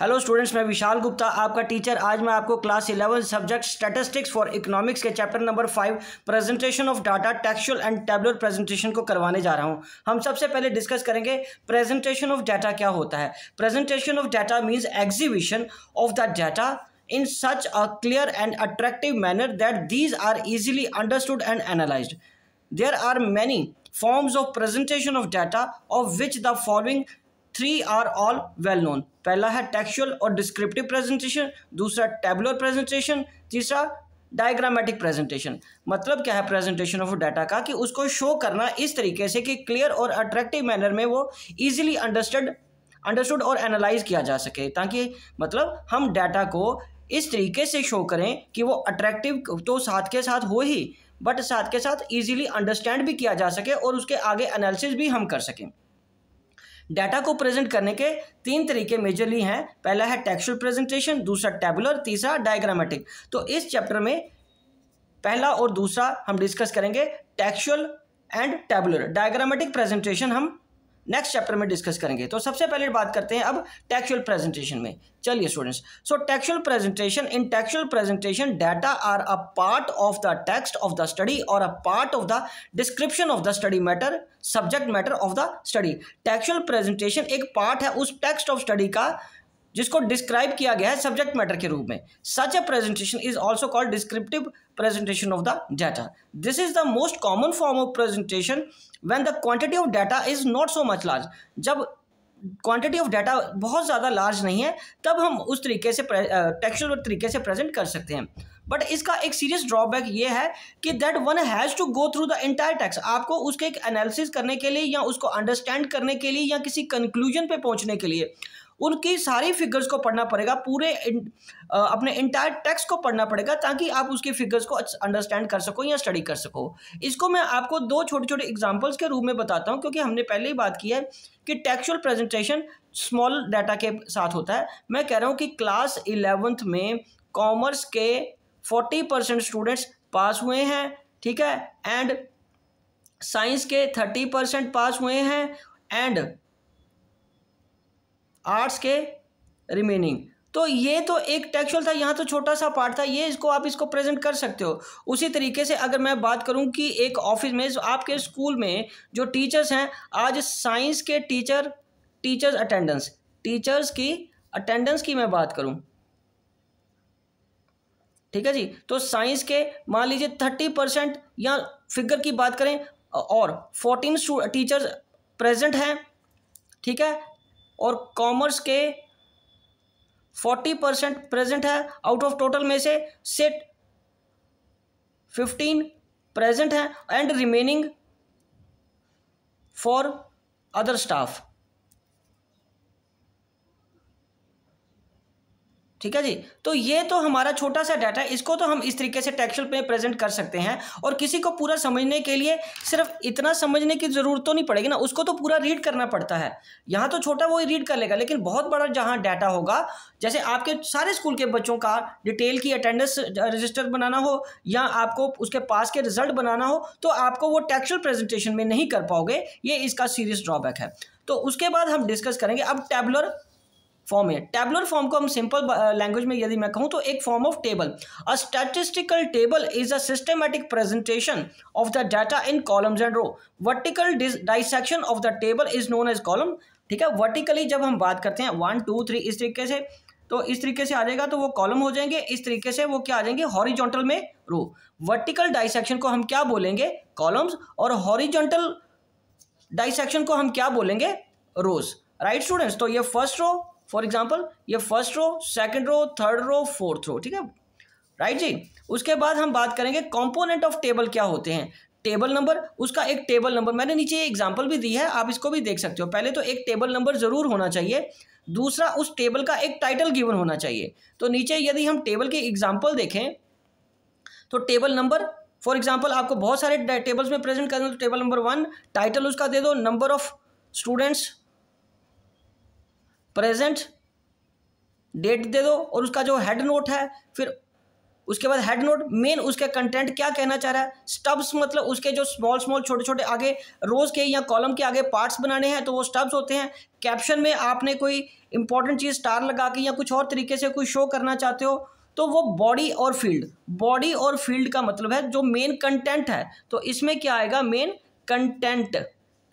hello students मैं विशाल गुप्ता आपका teacher आज मैं आपको class eleven subject statistics for economics के chapter number five presentation of data textual and tabular presentation को करवाने जा रहा हूं हम सबसे पहले डिस्कस करेंगे प्रेजेंटेशन ऑफ डाटा क्या होता है presentation of data means exhibition of the data in such a clear and attractive manner that these are easily understood and analyse there are many forms of presentation of data of which the following three are all well known पहला है textual और descriptive presentation दूसरा tabular presentation तीसरा diagrammatic presentation मतलब क्या है presentation of data का कि उसको शो करना इस तरीके से कि क्लियर और अट्रैक्टिव मैनर में वो इजीली अंडरस्टड अंडरस्टूड और एनालाइज किया जा सके ताकि मतलब हम डाटा को इस तरीके से शो करें कि वो अट्रैक्टिव तो साथ के साथ हो ही बट साथ के साथ ईजिली अंडरस्टैंड भी किया जा सके और उसके आगे एनालिसिस भी हम कर सकें डाटा को प्रेजेंट करने के तीन तरीके मेजरली हैं पहला है टेक्सुअल प्रेजेंटेशन दूसरा टेबुलर तीसरा डायग्रामेटिक तो इस चैप्टर में पहला और दूसरा हम डिस्कस करेंगे textual and tabular diagrammatic presentation हम नेक्स्ट चैप्टर में डिस्कस करेंगे तो सबसे पहले बात करते हैं अब टैक्चुअल प्रेजेंटेशन में चलिए students so textual presentation in textual presentation data are a part of the text of the study और a part of the description of the study matter subject matter of the study textual presentation एक पार्ट है उस text of study का जिसको describe किया गया है सब्जेक्ट मैटर के रूप में such a presentation is also called descriptive presentation of the data this is the most common form of presentation when the quantity of data is not so much large जब quantity of data बहुत ज़्यादा large नहीं है तब हम उस तरीके से टेक्सचुअल तरीके से प्रेजेंट कर सकते हैं बट इसका एक सीरियस ड्रॉबैक ये है कि that one has to go through the entire text आपको उसके एक एनालिसिस करने के लिए या उसको अंडरस्टैंड करने के लिए या किसी कंक्लूजन पे पहुंचने के लिए उनकी सारी फिगर्स को पढ़ना पड़ेगा पूरे इन, अपने इंटायर टेक्स्ट को पढ़ना पड़ेगा ताकि आप उसकी फिगर्स को अंडरस्टैंड कर सको या स्टडी कर सको इसको मैं आपको दो छोटे छोटे एग्जाम्पल्स के रूप में बताता हूँ क्योंकि हमने पहले ही बात की है कि टेक्चुअल प्रेजेंटेशन स्मॉल डाटा के साथ होता है मैं कह रहा हूँ कि क्लास इलेवंथ में कॉमर्स के फोर्टी परसेंट स्टूडेंट्स पास हुए हैं ठीक है एंड साइंस के थर्टी परसेंट पास हुए हैं एंड आर्ट्स के रिमेनिंग तो ये तो एक टेक्चुअल था यहाँ तो छोटा सा पार्ट था ये इसको आप इसको प्रेजेंट कर सकते हो उसी तरीके से अगर मैं बात करूँ कि एक ऑफिस में आपके स्कूल में जो टीचर्स हैं आज साइंस के टीचर टीचर्स अटेंडेंस टीचर्स की अटेंडेंस की मैं बात करूँ ठीक है जी तो साइंस के मान लीजिए थर्टी परसेंट या फिगर की बात करें और फोर्टीन टीचर्स प्रेजेंट हैं ठीक है और कॉमर्स के फोर्टी परसेंट प्रेजेंट है आउट ऑफ टोटल में से सेट फिफ्टीन प्रेजेंट है and remaining for other staff ठीक है जी तो ये तो हमारा छोटा सा डाटा है इसको तो हम इस तरीके से टेक्सचुअल पे प्रेजेंट कर सकते हैं और किसी को पूरा समझने के लिए सिर्फ इतना समझने की ज़रूरत तो नहीं पड़ेगी ना उसको तो पूरा रीड करना पड़ता है यहाँ तो छोटा वो रीड कर लेगा लेकिन बहुत बड़ा जहाँ डाटा होगा जैसे आपके सारे स्कूल के बच्चों का डिटेल की अटेंडेंस रजिस्टर बनाना हो या आपको उसके पास के रिजल्ट बनाना हो तो आपको वो टेक्सचुअल प्रेजेंटेशन में नहीं कर पाओगे ये इसका सीरियस ड्रॉबैक है तो उसके बाद हम डिस्कस करेंगे अब टैबलर फॉर्म है टेबलर फॉर्म को हम सिंपल लैंग्वेज uh, में यदि मैं कहूँ तो एक form of table a statistical table is a systematic presentation of the data in columns and row vertical dissection of the table is known as column ठीक है वर्टिकली जब हम बात करते हैं वन टू थ्री इस तरीके से तो इस तरीके से आ जाएगा तो वो कॉलम हो जाएंगे इस तरीके से वो क्या आ जाएंगे हॉरिजॉन्टल में रो वर्टिकल डाइसेक्शन को हम क्या बोलेंगे कॉलम्स और हॉरिजॉन्टल डाइसेक्शन को हम क्या बोलेंगे रोज राइट स्टूडेंट्स तो ये फर्स्ट रो फॉर एग्जाम्पल ये first row second row third row fourth row ठीक है राइट जी उसके बाद हम बात करेंगे कॉम्पोनेंट ऑफ टेबल क्या होते हैं टेबल नंबर उसका एक टेबल नंबर मैंने नीचे एग्जाम्पल भी दी है आप इसको भी देख सकते हो पहले तो एक टेबल नंबर ज़रूर होना चाहिए दूसरा उस टेबल का एक टाइटल गिवन होना चाहिए तो नीचे यदि हम टेबल के एग्जाम्पल देखें तो टेबल नंबर फॉर एग्जाम्पल आपको बहुत सारे टेबल्स में प्रेजेंट करना तो टेबल नंबर वन टाइटल उसका दे दो number of students present date दे दो और उसका जो हेड नोट है फिर उसके बाद हेड नोट मेन उसके कंटेंट क्या कहना चाह रहा है स्टब्स मतलब उसके जो स्मॉल स्मॉल छोटे छोटे आगे रोज के या कॉलम के आगे पार्ट्स बनाने हैं तो वो स्टब्स होते हैं कैप्शन में आपने कोई इंपॉर्टेंट चीज़ स्टार लगा के या कुछ और तरीके से कोई शो करना चाहते हो तो वो बॉडी और फील्ड बॉडी और फील्ड का मतलब है जो मेन कंटेंट है तो इसमें क्या आएगा main content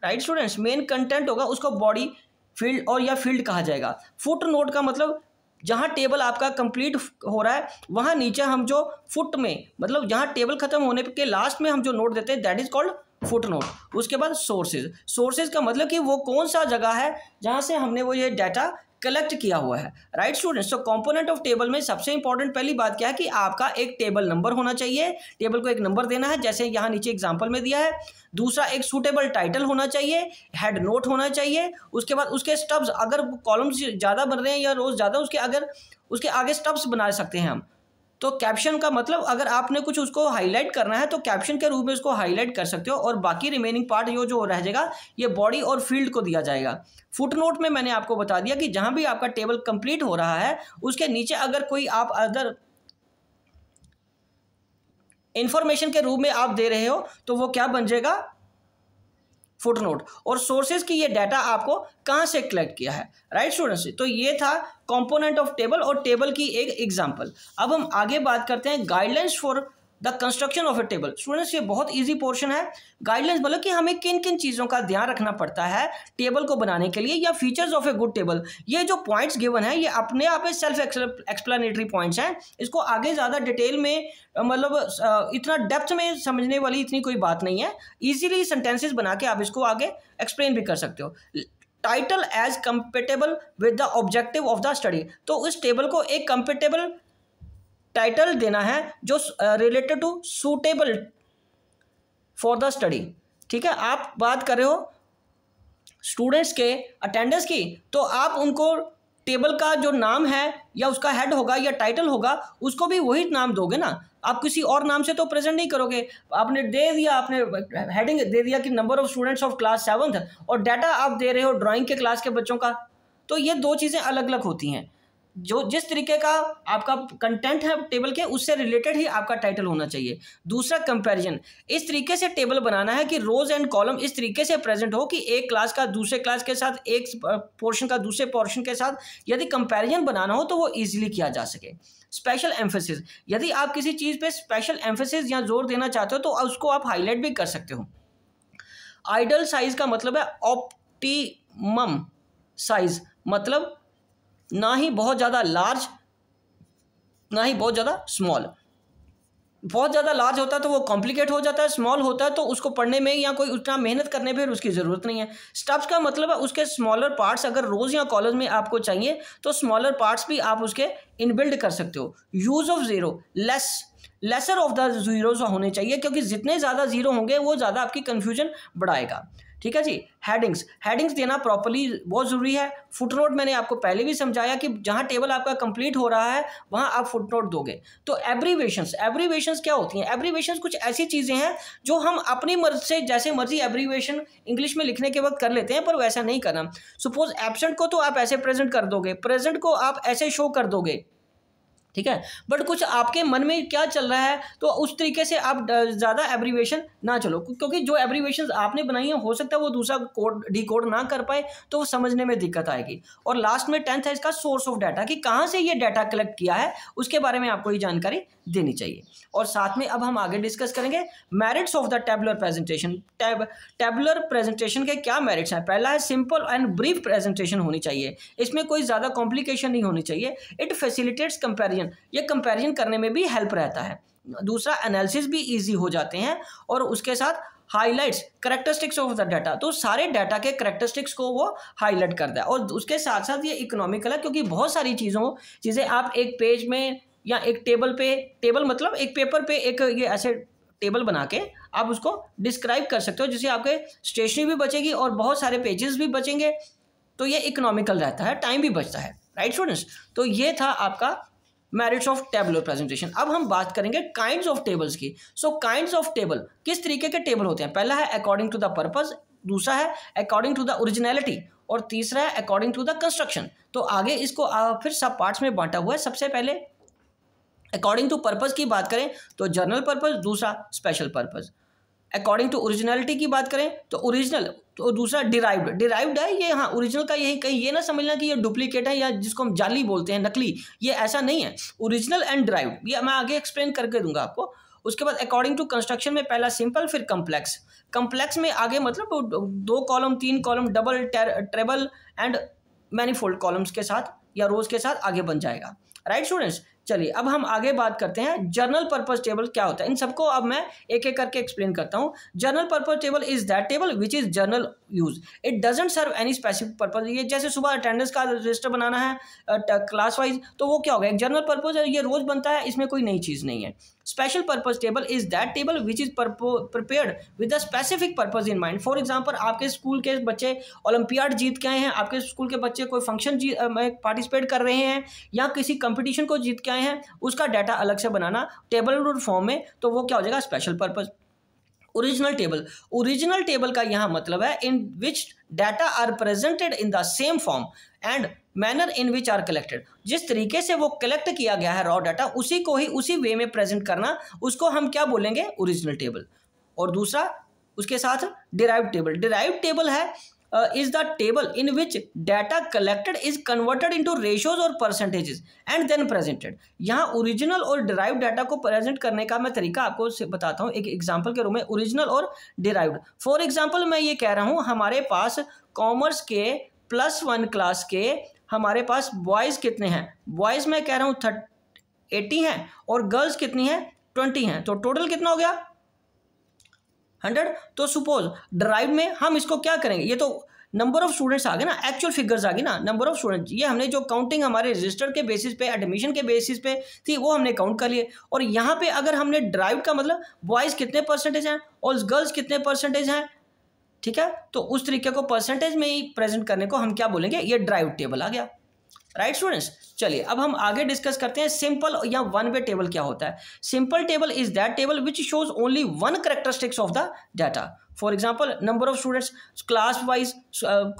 right students main content होगा उसको बॉडी फील्ड और या फील्ड कहा जाएगा फुट नोट का मतलब जहाँ टेबल आपका कंप्लीट हो रहा है वहाँ नीचे हम जो फुट में मतलब जहाँ टेबल खत्म होने के लास्ट में हम जो नोट देते हैं that is called foot note उसके बाद सोर्सेज सोर्सेज का मतलब कि वो कौन सा जगह है जहाँ से हमने वो ये डाटा कलेक्ट किया हुआ है राइट स्टूडेंट्स तो कॉम्पोनेंट ऑफ टेबल में सबसे इंपॉर्टेंट पहली बात क्या है कि आपका एक टेबल नंबर होना चाहिए टेबल को एक नंबर देना है जैसे यहाँ नीचे एग्जाम्पल में दिया है दूसरा एक सूटेबल टाइटल होना चाहिए हेड नोट होना चाहिए उसके बाद उसके स्टब्स अगर कॉलम्स ज़्यादा बन रहे हैं या रोज़ ज़्यादा उसके अगर उसके आगे स्टब्स बना सकते हैं हम तो कैप्शन का मतलब अगर आपने कुछ उसको हाईलाइट करना है तो कैप्शन के रूप में उसको हाईलाइट कर सकते हो और बाकी रिमेनिंग पार्ट जो जो रह जाएगा ये बॉडी और फील्ड को दिया जाएगा फुट नोट में मैंने आपको बता दिया कि जहाँ भी आपका टेबल कंप्लीट हो रहा है उसके नीचे अगर कोई आप अदर इन्फॉर्मेशन के रूप में आप दे रहे हो तो वो क्या बन जाएगा फुट नोट और सोर्सेज की ये डाटा आपको कहाँ से कलेक्ट किया है राइट स्टूडेंट्स तो ये था कंपोनेंट ऑफ टेबल और टेबल की एक एग्जांपल अब हम आगे बात करते हैं guidelines for the construction of a table students ये बहुत ईजी पोर्शन है गाइडलाइंस बोलो कि हमें किन किन चीज़ों का ध्यान रखना पड़ता है टेबल को बनाने के लिए या features of a good table ये जो पॉइंट्स गिवन है ये अपने आप में सेल्फ एक्सप्लानेटरी पॉइंट्स हैं इसको आगे ज़्यादा डिटेल में मतलब इतना डेप्थ में समझने वाली इतनी कोई बात नहीं है ईजिली सेंटेंसेज बना के आप इसको आगे एक्सप्लेन भी कर सकते हो title as compatible with the objective of the study तो इस टेबल को एक कंपेटेबल टाइटल देना है जो related to suitable for the study ठीक है आप बात कर रहे हो स्टूडेंट्स के अटेंडेंस की तो आप उनको टेबल का जो नाम है या उसका हेड होगा या टाइटल होगा उसको भी वही नाम दोगे ना आप किसी और नाम से तो प्रेजेंट नहीं करोगे आपने दे दिया आपने हेडिंग दे दिया कि number of students of class seventh और डाटा आप दे रहे हो ड्राइंग के क्लास के बच्चों का तो ये दो चीज़ें अलग अलग होती हैं जो जिस तरीके का आपका कंटेंट है टेबल के उससे रिलेटेड ही आपका टाइटल होना चाहिए दूसरा कंपैरिजन इस तरीके से टेबल बनाना है कि रोज एंड कॉलम इस तरीके से प्रेजेंट हो कि एक क्लास का दूसरे क्लास के साथ एक पोर्शन का दूसरे पोर्शन के साथ यदि कंपैरिजन बनाना हो तो वो ईजिली किया जा सके स्पेशल एम्फेसिस यदि आप किसी चीज़ पर स्पेशल एम्फेसिस या जोर देना चाहते हो तो उसको आप हाईलाइट भी कर सकते हो आइडल साइज का मतलब है ऑप्टीम साइज मतलब ना ही बहुत ज़्यादा लार्ज ना ही बहुत ज़्यादा स्मॉल बहुत ज़्यादा लार्ज होता है तो वो कॉम्प्लिकेट हो जाता है स्मॉल होता है तो उसको पढ़ने में या कोई उतना मेहनत करने पर उसकी ज़रूरत नहीं है स्टब्स का मतलब है उसके स्मॉलर पार्ट्स अगर रोज़ या कॉलेज में आपको चाहिए तो स्मॉलर पार्ट्स भी आप उसके इनबिल्ड कर सकते हो use of zero less lesser of the zeros होने चाहिए क्योंकि जितने ज़्यादा ज़ीरो होंगे वो ज़्यादा आपकी कन्फ्यूजन बढ़ाएगा ठीक है जी हेडिंग्स हेडिंग्स देना प्रॉपरली बहुत ज़रूरी है फुट नोट मैंने आपको पहले भी समझाया कि जहाँ टेबल आपका कंप्लीट हो रहा है वहाँ आप फुट नोट दोगे तो एब्रीवेशंस एब्रीवेशंस क्या होती हैं एब्रीवेशंस कुछ ऐसी चीज़ें हैं जो हम अपनी मर्जी से जैसे मर्जी एब्रीवेशन इंग्लिश में लिखने के वक्त कर लेते हैं पर वैसा नहीं करना सपोज एबसेंट को तो आप ऐसे प्रेजेंट कर दोगे प्रेजेंट को आप ऐसे शो कर दोगे ठीक है बट कुछ आपके मन में क्या चल रहा है तो उस तरीके से आप ज़्यादा एब्रीवेशन ना चलो क्योंकि जो एब्रीवेशन आपने बनाई है हो सकता है वो दूसरा कोड डी कोड ना कर पाए तो वो समझने में दिक्कत आएगी और लास्ट में टेंथ है इसका सोर्स ऑफ डाटा कि कहाँ से ये डाटा कलेक्ट किया है उसके बारे में आपको ये जानकारी देनी चाहिए और साथ में अब हम आगे डिस्कस करेंगे merits of the tabular presentation tab tabular presentation के क्या मेरिट्स हैं पहला है सिंपल एंड ब्रीफ प्रेजेंटेशन होनी चाहिए इसमें कोई ज़्यादा कॉम्प्लिकेशन नहीं होनी चाहिए इट फैसिलिटेट्स कंपेरिजन ये कंपेरिजन करने में भी हेल्प रहता है दूसरा एनालिसिस भी ईजी हो जाते हैं और उसके साथ highlights characteristics of the data तो सारे डाटा के करेक्टरिस्टिक्स को वो हाईलाइट करता है और उसके साथ साथ ये इकोनॉमिकल है क्योंकि बहुत सारी चीज़ों चीज़ें आप एक पेज में या एक टेबल पे टेबल मतलब एक पेपर पे एक ये ऐसे टेबल बना के आप उसको डिस्क्राइब कर सकते हो जिससे आपके स्टेशनरी भी बचेगी और बहुत सारे पेजेस भी बचेंगे तो ये इकोनॉमिकल रहता है टाइम भी बचता है राइट स्टूडेंट्स तो ये था आपका मेरिट्स ऑफ टेबल प्रेजेंटेशन अब हम बात करेंगे काइंड्स ऑफ टेबल्स की सो काइंड ऑफ टेबल किस तरीके के टेबल होते हैं पहला है अकॉर्डिंग टू द पर्पज दूसरा है अकॉर्डिंग टू द ओरिजिनेलिटी और तीसरा है अकॉर्डिंग टू द कंस्ट्रक्शन तो आगे इसको फिर सब पार्ट्स में बांटा हुआ है सबसे पहले अकॉर्डिंग टू पर्पज़ की बात करें तो जर्नल पर्पज़ दूसरा special purpose according to originality की बात करें तो ओरिजिनल तो दूसरा डिराइव्ड डिराइव्ड है ये हाँ ओरिजिनल का यही कहीं ये ना समझना कि ये डुप्लीकेट है या जिसको हम जाली बोलते हैं नकली ये ऐसा नहीं है ओरिजिनल एंड डिराइव्ड ये मैं आगे एक्सप्लेन करके दूंगा आपको उसके बाद अकॉर्डिंग टू कंस्ट्रक्शन में पहला सिंपल फिर कम्प्लेक्स कम्प्लेक्स में आगे मतलब दो कॉलम तीन column double treble and manifold columns के साथ या रोज के साथ आगे बन जाएगा राइट स्टूडेंट्स चलिए अब हम आगे बात करते हैं जर्नल पर्पज टेबल क्या होता है इन सबको अब मैं एक एक करके एक्सप्लेन करता हूँ general purpose table is that table which is general use it doesn't serve any specific purpose ये जैसे सुबह अटेंडेंस का रजिस्टर बनाना है क्लास वाइज तो वो क्या होगा एक जर्नल पर्पज ये रोज बनता है इसमें कोई नई चीज़ नहीं है special purpose table is that table which is prepared with a specific purpose in mind for example आपके स्कूल के बच्चे ओलंपियाड जीत के आए हैं आपके स्कूल के बच्चे कोई फंक्शन में पार्टिसिपेट कर रहे हैं या किसी कंपटीशन को जीत के आए हैं उसका डाटा अलग से बनाना टेबल फॉर्म में तो वो क्या हो जाएगा special purpose original table original table का यहाँ मतलब है in which data are presented in the same form and manner in which are collected जिस तरीके से वो कलेक्ट किया गया है रॉ डाटा उसी को ही उसी वे में प्रेजेंट करना उसको हम क्या बोलेंगे ओरिजिनल टेबल और दूसरा उसके साथ डिराइव टेबल डिराइव टेबल है is the table in which data collected is converted into ratios और परसेंटेजेस एंड देन प्रेजेंटेड यहाँ ओरिजिनल और डिराइव डाटा को प्रेजेंट करने का मैं तरीका आपको बताता हूँ एक एग्जाम्पल के रूप में ओरिजिनल और डिराइव्ड फॉर एग्जाम्पल मैं ये कह रहा हूँ हमारे पास कॉमर्स के प्लस वन क्लास के हमारे पास बॉयज़ कितने हैं बॉयज़ मैं कह रहा हूँ थर्ट एटी हैं और गर्ल्स कितनी हैं ट्वेंटी हैं तो टोटल कितना हो गया हंड्रेड तो सुपोज ड्राइव में हम इसको क्या करेंगे ये तो नंबर ऑफ स्टूडेंट्स आ गए ना एक्चुअल फिगर्स आ गए ना नंबर ऑफ स्टूडेंट्स ये हमने जो काउंटिंग हमारे रजिस्टर के बेसिस पे एडमिशन के बेसिस पे थी वो हमने काउंट कर लिए और यहाँ पे अगर हमने ड्राइव का मतलब बॉयज़ कितने परसेंटेज हैं और गर्ल्स कितने परसेंटेज हैं ठीक है तो उस तरीके को परसेंटेज में ही प्रेजेंट करने को हम क्या बोलेंगे ये ड्राइव टेबल आ गया राइट स्टूडेंट्स चलिए अब हम आगे डिस्कस करते हैं सिंपल या वन वे टेबल क्या होता है simple table is that table which shows only one characteristics of the data for example number of students class wise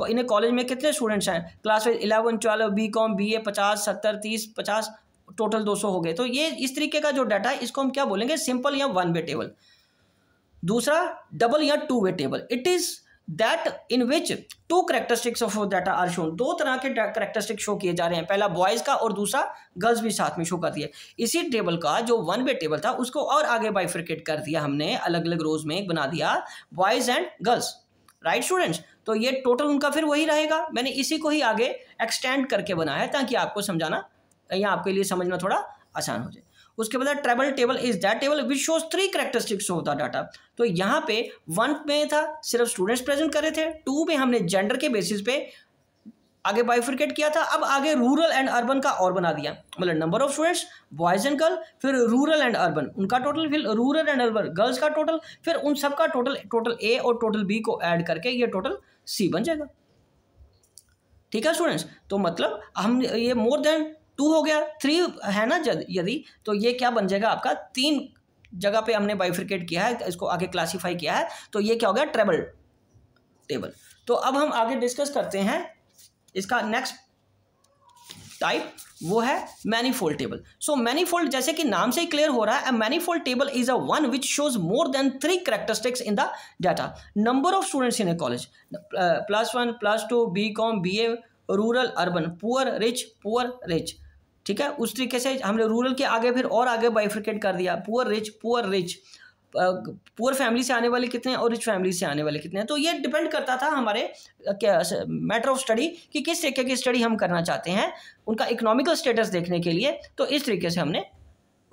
इन्हें कॉलेज में कितने स्टूडेंट्स हैं class wise eleven twelve B com B A पचास सत्तर तीस पचास टोटल दो सौ हो गए तो ये इस तरीके का जो डाटा है इसको हम क्या बोलेंगे सिंपल या वन वे टेबल दूसरा डबल या two way table it is that in which two characteristics of data are shown दो तरह के करेक्टरिस्टिक शो किए जा रहे हैं पहला बॉयज़ का और दूसरा गर्ल्स भी साथ में शो कर दिया इसी टेबल का जो वन वे टेबल था उसको और आगे बाइफ्रिकेट कर दिया हमने अलग अलग रोज में बना दिया boys and girls right students तो ये टोटल उनका फिर वही रहेगा मैंने इसी को ही आगे एक्सटेंड करके बनाया है ताकि आपको समझाना या आपके लिए समझना थोड़ा आसान हो जाए उसके बाद treble table is that table which shows three characteristics of the data तो यहाँ पे वन में था सिर्फ स्टूडेंट्स प्रेजेंट कर रहे थे टू में हमने जेंडर के बेसिस पे आगे बाइफ्रिकेट किया था अब आगे रूरल एंड अर्बन का और बना दिया मतलब number of students boys and girl फिर रूरल एंड अर्बन उनका टोटल फिर रूरल एंड अर्बन गर्ल्स का टोटल फिर उन सब का टोटल टोटल ए और टोटल बी को ऐड करके ये टोटल सी बन जाएगा ठीक है स्टूडेंट्स तो मतलब हम ये मोर देन टू हो गया थ्री है ना यदि तो ये क्या बन जाएगा आपका तीन जगह पे हमने बाइफ्रिकेट किया है इसको आगे क्लासीफाई किया है तो ये क्या हो गया ट्रेबल टेबल तो अब हम आगे डिस्कस करते हैं इसका नेक्स्ट टाइप वो है मैनीफोल्ड टेबल सो मैनीफोल्ड जैसे कि नाम से ही क्लियर हो रहा है manifold table is a one which shows more than three characteristics in the data number of students in a college plus one plus two B com B A rural urban poor rich poor rich ठीक है उस तरीके से हमने rural के आगे फिर और आगे बाइफ्रिकेट कर दिया poor rich poor rich poor family से आने वाले कितने हैं और रिच फैमिली से आने वाले कितने हैं तो ये डिपेंड करता था हमारे मैटर ऑफ स्टडी कि किस तरीके की स्टडी हम करना चाहते हैं उनका इकोनॉमिकल स्टेटस देखने के लिए तो इस तरीके से हमने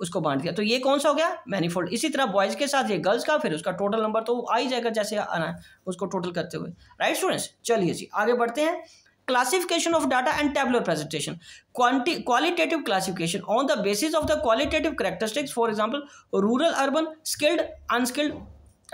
उसको बांट दिया तो ये कौन सा हो गया मैनीफोल्ड इसी तरह बॉयज़ के साथ ये गर्ल्स का फिर उसका टोटल नंबर तो आ ही जाएगा जैसे आना उसको टोटल करते हुए राइट स्टूडेंट्स चलिए जी आगे बढ़ते हैं classification of data and tabular presentation quantity qualitative classification on the basis of the qualitative characteristics for example rural urban skilled unskilled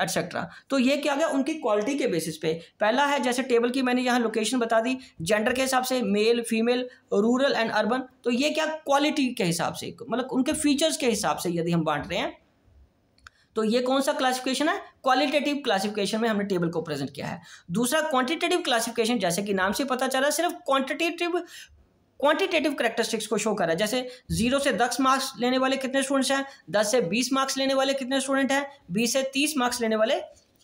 etcetera तो ये क्या गया उनकी क्वालिटी के बेसिस पे पहला है जैसे टेबल की मैंने यहाँ लोकेशन बता दी जेंडर के हिसाब से male female rural and urban तो ये क्या क्वालिटी के हिसाब से मतलब उनके फीचर्स के हिसाब से यदि हम बांट रहे हैं तो ये कौन सा क्लासिफिकेशन है क्वालिटेटिव क्लासिफिकेशन में हमने टेबल को प्रेजेंट किया है दूसरा क्वांटिटेटिव क्लासिफिकेशन जैसे कि नाम से पता चला सिर्फ क्वांटिटेटिव क्वांटिटेटिव करेक्टरिस्टिक्स को शो करा जैसे जीरो से दस मार्क्स लेने वाले कितने स्टूडेंट्स हैं दस से बीस मार्क्स लेने वाले कितने स्टूडेंट हैं बीस से तीस मार्क्स लेने वाले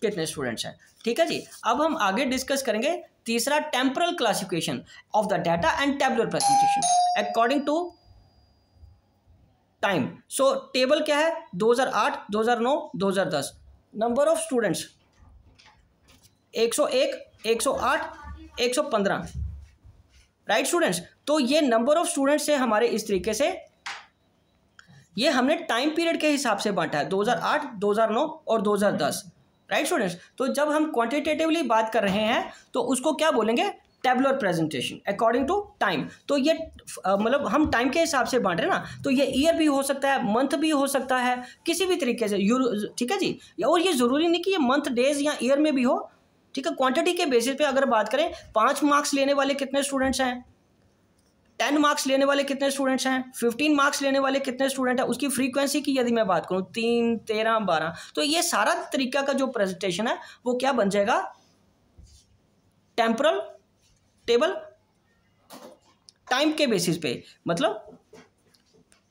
कितने स्टूडेंट्स हैं ठीक है जी अब हम आगे डिस्कस करेंगे तीसरा temporal classification of the data and tabular presentation according to time so table क्या है 2008, 2009, 2010 number of students 101, 108, 115 right students तो ये नंबर ऑफ स्टूडेंट्स है हमारे इस तरीके से ये हमने टाइम पीरियड के हिसाब से बांटा है 2008, 2009 और 2010 राइट right स्टूडेंट्स तो जब हम क्वांटिटेटिवली बात कर रहे हैं तो उसको क्या बोलेंगे tabular presentation according to time तो ये मतलब हम टाइम के हिसाब से बांट रहे ना तो ये ईयर भी हो सकता है मंथ भी हो सकता है किसी भी तरीके से यूरो ठीक है जी और ये ज़रूरी नहीं कि ये मंथ डेज या ईयर में भी हो ठीक है क्वांटिटी के बेसिस पे अगर बात करें पाँच मार्क्स लेने वाले कितने स्टूडेंट्स हैं टेन मार्क्स लेने वाले कितने स्टूडेंट्स हैं फिफ्टीन मार्क्स लेने वाले कितने स्टूडेंट हैं उसकी फ्रीक्वेंसी की यदि मैं बात करूँ तीन तेरह बारह तो ये सारा तरीका का जो प्रेजेंटेशन है वो क्या बन जाएगा टेम्परल टेबल टाइम के बेसिस पे मतलब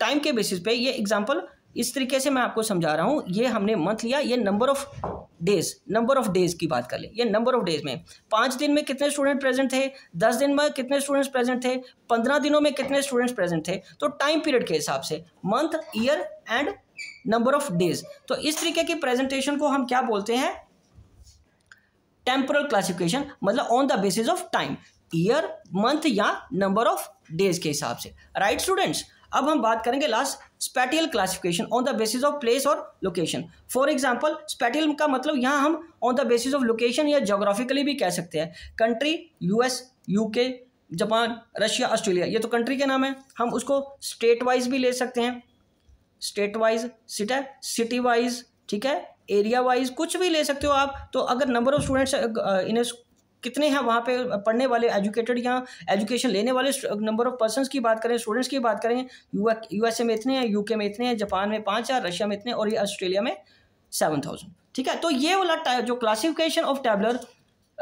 टाइम के बेसिस पे ये एग्जांपल इस तरीके से मैं आपको समझा रहा हूँ ये हमने मंथ लिया ये number of days number of days की बात कर ले ये नंबर ऑफ डेज में पाँच दिन में कितने स्टूडेंट प्रेजेंट थे दस दिन में कितने स्टूडेंट्स प्रेजेंट थे पंद्रह दिनों में कितने स्टूडेंट्स प्रेजेंट थे तो टाइम पीरियड के हिसाब से month year and number of days तो इस तरीके की प्रेजेंटेशन को हम क्या बोलते हैं टेम्पोरल क्लासिफिकेशन मतलब on the basis of time year month या नंबर ऑफ डेज के हिसाब से राइट स्टूडेंट्स अब हम बात करेंगे last spatial classification on the basis of place और लोकेशन फॉर एग्जाम्पल स्पैटियल का मतलब यहाँ हम on the basis of location या जोग्राफिकली भी कह सकते हैं country US UK Japan Russia Australia ये तो कंट्री के नाम है हम उसको स्टेट वाइज भी ले सकते हैं स्टेट वाइज सिट है सिटी वाइज ठीक है एरिया वाइज कुछ भी ले सकते हो आप तो अगर नंबर ऑफ स्टूडेंट्स इन कितने हैं वहाँ पे पढ़ने वाले एजुकेटेड या एजुकेशन लेने वाले नंबर ऑफ पर्सन की बात करें स्टूडेंट्स की बात करें यूएसए में इतने हैं यूके में इतने हैं जापान में पाँच हजार रशिया में इतने और ये ऑस्ट्रेलिया में सेवन थाउजेंड ठीक है तो ये वाला जो classification of tabular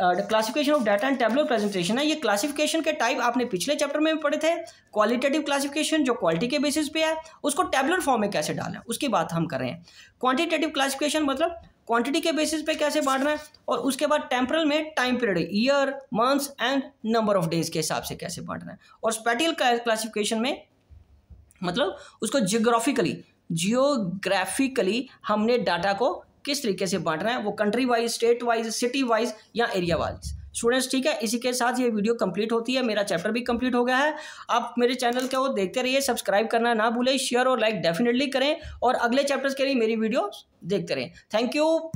classification of data and tabular presentation है ये क्लासिफिकेशन के टाइप आपने पिछले चैप्टर में भी पढ़े थे क्वालिटेटिव क्लासिफिकेशन जो क्वालिटी के बेसिस पे है उसको टैबलर फॉर्म में कैसे डालना है उसकी बात हम कर रहे हैं क्वांटिटेटिव क्लासिफिकेशन मतलब क्वांटिटी के बेसिस पे कैसे बांटना है और उसके बाद टेम्परल में time period year months and number of days के हिसाब से कैसे बांटना है और स्पेटियल क्लासिफिकेशन में मतलब उसको जियोग्राफिकली जियोग्राफिकली हमने डाटा को किस तरीके से बांटना है वो country wise state wise city wise या एरिया वाइज स्टूडेंट्स ठीक है इसी के साथ ये वीडियो कंप्लीट होती है मेरा चैप्टर भी कंप्लीट हो गया है आप मेरे चैनल को देखते रहिए सब्सक्राइब करना ना भूलें शेयर और लाइक डेफिनेटली करें और अगले चैप्टर्स के लिए मेरी वीडियो देखते रहें थैंक यू